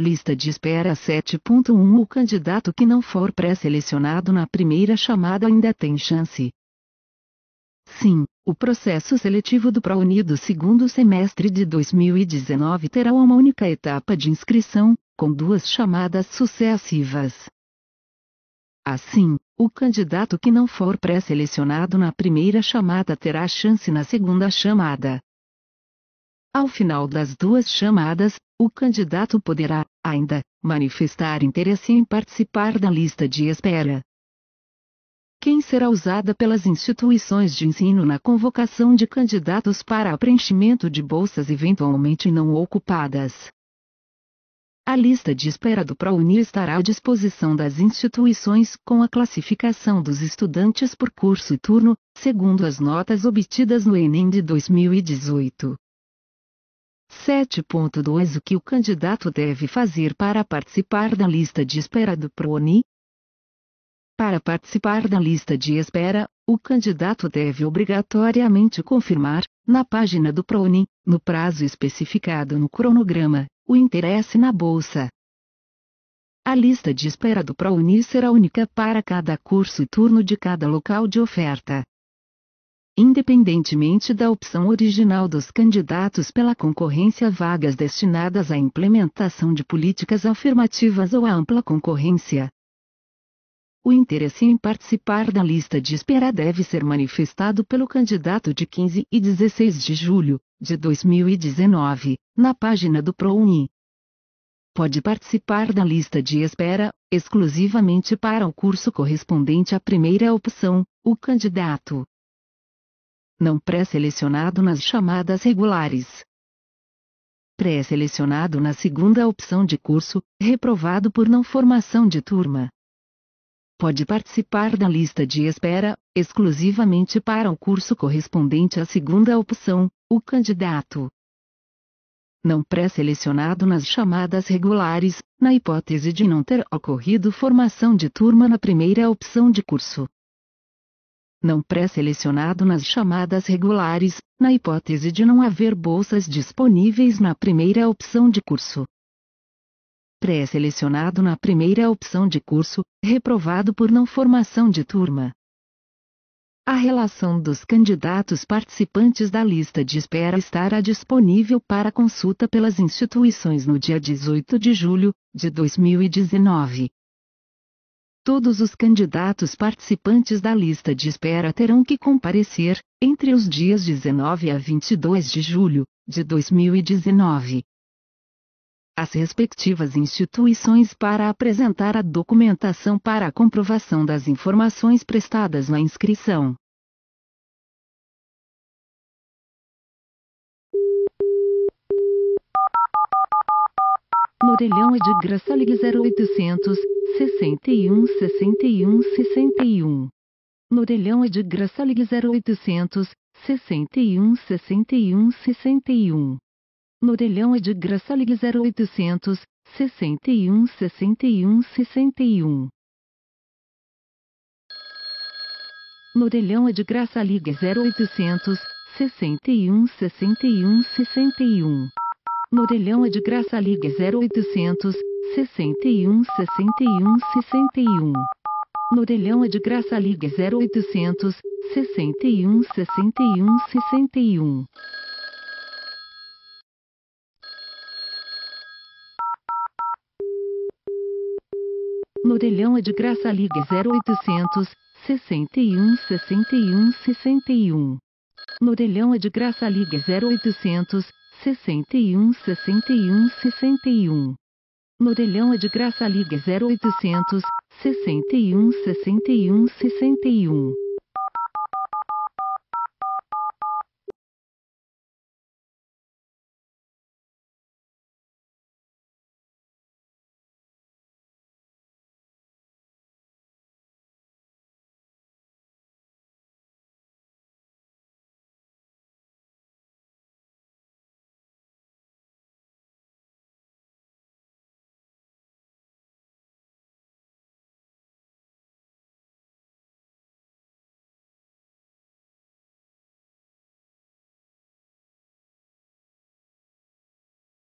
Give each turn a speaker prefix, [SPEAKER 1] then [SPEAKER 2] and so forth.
[SPEAKER 1] Lista de espera 7.1 O candidato que não for pré-selecionado na primeira chamada ainda tem chance. Sim, o processo seletivo do ProUni do segundo semestre de 2019 terá uma única etapa de inscrição, com duas chamadas sucessivas. Assim, o candidato que não for pré-selecionado na primeira chamada terá chance na segunda chamada. Ao final das duas chamadas, o candidato poderá, ainda, manifestar interesse em participar da lista de espera. Quem será usada pelas instituições de ensino na convocação de candidatos para preenchimento de bolsas eventualmente não ocupadas. A lista de espera do ProUni estará à disposição das instituições com a classificação dos estudantes por curso e turno, segundo as notas obtidas no Enem de 2018. 7.2 O que o candidato deve fazer para participar da lista de espera do PRONI? Para participar da lista de espera, o candidato deve obrigatoriamente confirmar, na página do PRONI, no prazo especificado no cronograma, o interesse na bolsa. A lista de espera do PROUNI será única para cada curso e turno de cada local de oferta independentemente da opção original dos candidatos pela concorrência vagas destinadas à implementação de políticas afirmativas ou à ampla concorrência. O interesse em participar da lista de espera deve ser manifestado pelo candidato de 15 e 16 de julho de 2019, na página do PROUNI. Pode participar da lista de espera exclusivamente para o curso correspondente à primeira opção, o candidato não pré-selecionado nas chamadas regulares. Pré-selecionado na segunda opção de curso, reprovado por não formação de turma. Pode participar da lista de espera, exclusivamente para o curso correspondente à segunda opção, o candidato não pré-selecionado nas chamadas regulares, na hipótese de não ter ocorrido formação de turma na primeira opção de curso não pré-selecionado nas chamadas regulares, na hipótese de não haver bolsas disponíveis na primeira opção de curso. Pré-selecionado na primeira opção de curso, reprovado por não formação de turma. A relação dos candidatos participantes da lista de espera estará disponível para consulta pelas instituições no dia 18 de julho de 2019, Todos os candidatos participantes da lista de espera terão que comparecer, entre os dias 19 a 22 de julho, de 2019, às respectivas instituições para apresentar a documentação para a comprovação das informações prestadas na inscrição. Modelhão é de 0800 61 61 61. Norelhão é de Graça Ligue 0800 61 61 61. Norelhão é de Graça Ligue 0800 61 61 61. Norelhão é de Graça Ligue 0800 61 61 61. Norelhão é de graça ligue 0800 61 61 61. Norelhão é de graça ligue 0800 61 61 61. Norelhão é de graça ligue 0800 61 61 61. Norelhão é de graça ligue 0800 61 61 61. Norelhão é de graça ligue 0800 61 61 61.